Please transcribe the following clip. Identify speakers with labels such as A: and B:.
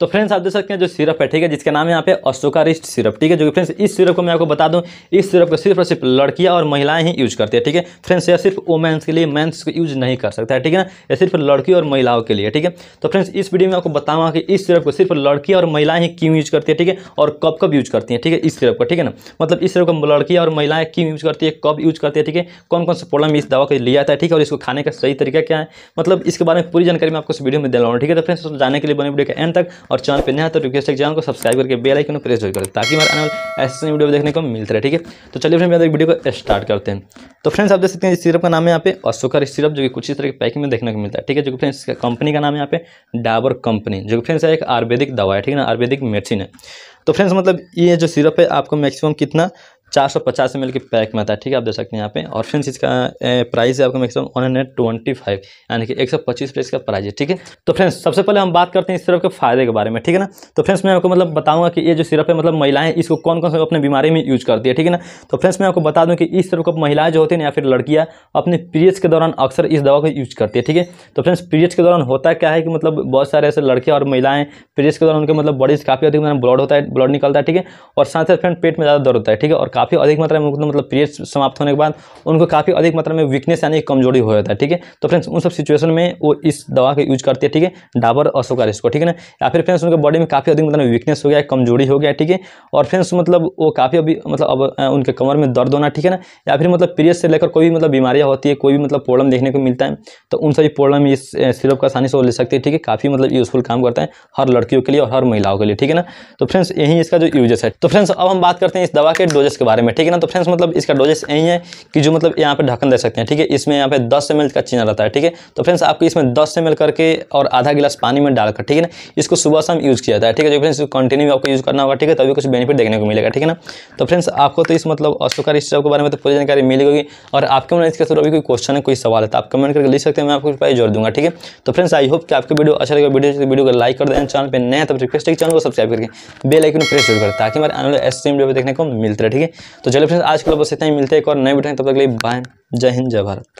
A: तो फ्रेंड्स आप देख सकते हैं जो सिरप है ठीक है जिसका नाम है यहाँ पे अशोका रिस्ट सिरप ठीक है जो कि फ्रेंड्स इस सिरप को मैं आपको बता दूँ इस सिरप को सिर्फ और सिर्फ लड़कियाँ और महिलाएं ही यूज करती है ठीक है फ्रेंड्स यह सिर्फ वोमेंस के लिए मेंस को यूज नहीं कर सकता है ठीक है ना सिर्फ लड़की और महिलाओं के लिए ठीक है तो फ्रेंड्स इस वीडियो में आपको बताऊँगा कि इस सिरप को सिर्फ लड़की और महिलाएं ही क्यों यूज करती है ठीक है और कब कब यूज करती है ठीक है इस सिरप को ठीक है ना मतलब इस सिरप को लड़की और महिलाएं क्यों यूज करती है कब यूज करती है ठीक है कौन कौन सा प्रॉब्लम इस दवा को लिया जाता है ठीक है और इसको खाने का सही तरीका क्या है मतलब इसके बारे में पूरी जानकारी मैं आपको इस वीडियो में हूँ ठीक है तो फ्रेंड्स जाने के लिए बने वीडियो के एंड तक और चैनल पर नया तो रिक्वेस्ट है चैनल को सब्सक्राइब करके बेल आइकन को प्रेस जो करें ताकि हमारे आने वाले ऐसे वीडियो देखने को मिलता रहे ठीक है तो चलिए फ्रेंड मेरे वीडियो को स्टार्ट करते हैं तो फ्रेंड्स आप देख सकते हैं इस सिरप का नाम है यहाँ पे अशोकर सिरप जो कि कुछ इस तरह के पैकिंग में देखने को मिलता है ठीक है जो कि फ्रेंड्स कंपनी का नाम है यहाँ पे डाबर कंपनी जो कि फ्रेंड्स एक आयुर्वेदिक दवा है ठीक है ना आयुर्वेदिक मेडिसिन है तो फ्रेंड्स मतलब ये जो सिरप है आपको मैक्सिमम कितना चार सौ पचास एम के पैक में आता है ठीक है आप देख सकते हैं यहाँ पे और फ्रेंड्स इसका प्राइस है आपका maximum one hundred twenty five यानी कि एक सौ पच्चीस रुपये इसका प्राइस है ठीक है तो फ्रेंड्स सबसे पहले हम बात करते हैं इस सिरप के फायदे के बारे में ठीक है ना तो फ्रेंड्स मैं आपको मतलब बताऊंगा कि ये जो सिरप है मतलब महिलाएं इसको कौन कौन सा अपने बीमारी में यूज करती है ठीक है ना तो फ्रेंड्स मैं आपको बता दूँ कि इस सिरप को महिलाएं जो होती है या फिर लड़कियाँ अपने पीरियड्स के दौरान अक्सर इस दवा का यूज करती है ठीक है तो फ्रेंड्स पीरियड्स के दौरान होता क्या है कि मतलब बहुत सारे ऐसे लड़कियाँ और महिलाएं पीरियड्स के दौरान उनके मतलब बॉडीज काफ़ी अधिक ब्लड मतलब होता है ब्लड निकलता है ठीक है और साथ साथ फ्रेंड पेट में ज़्यादा दर्द होता है ठीक है और काफ़ी अधिक मात्रा में मतलब पीरियड समाप्त होने के बाद उनको काफ़ी अधिक मात्रा में वीकनेस यानी कमजोरी हो जाता है ठीक है तो फ्रेंड्स उन सब सिचुएशन में वो इस दवा का यूज करती है ठीक है डाबर अशोका इसको ठीक है ना या फिर फ्रेंड्स उनके बॉडी में काफ़ी अधिक मात्रा में वीकनेस हो गया कमजोरी हो गया ठीक है और फ्रेंड्स मतलब वो काफ़ी अभी मतलब अब उनके कमर में दर्द होना ठीक है ना या फिर मतलब पीरियड से लेकर कोई भी मतलब बीमारियाँ होती है कोई भी मतलब प्रॉब्लम देखने को मिलता है तो उन सभी प्रॉब्लम इस सिरप का आसानी से ले सकती है ठीक है काफ़ी मतलब यूजफुल काम करता है हर लड़कियों के लिए और हर महिलाओं के लिए ठीक है ना तो फ्रेंड्स यही इसका जो यूजेस है तो फ्रेंड्स अब हम बात करते हैं इस दवा के डोजेस के बारे में ठीक है ना तो फ्रेंड्स मतलब इसका डोजेस यही है कि जो मतलब यहाँ पे ढक्कन दे सकते हैं ठीक है इसमें यहाँ पे दस एम का चीना रहता है ठीक है तो फ्रेंड्स आपको इसमें दस एम करके और आधा गिलास पानी में डालकर ठीक है ना इसको सुबह शाम यूज़ किया जाता है ठीक है जो फ्रेंड्स कंटिन्यू आपको यूज़ करना होगा ठीक है तभी कुछ बेनिफिट देखने को मिलेगा ठीक है ना तो फ्रेंड्स आपको तो इस मतलब अशोकार इस के बारे में तो पूरी जानकारी मिलेगी और आपके मन इसके थ्रू अभी कोई क्वेश्चन है कोई सवाल है तो आप कमेंट करके लिख सकते हैं मैं आपको रिप्लाई जोड़ दूंगा ठीक है तो फ्रेंड्स आई होप कि आपको अच्छा वीडियो अच्छा लगेगा वीडियो वीडियो को लाइक कर दे चैनल पर नया तो रिक्वेस्ट है चैनल को सब्सक्राइब करके बेल आइकन प्रेस जरूर करें ताकि हमारे आने वाले ऐसे देखने को मिलता है ठीक है तो चलिए फ्रेंड्स आज के लिए बस इतना ही मिलते हैं एक और नए बैठे तब तक के बाय जय हिंद जय भारत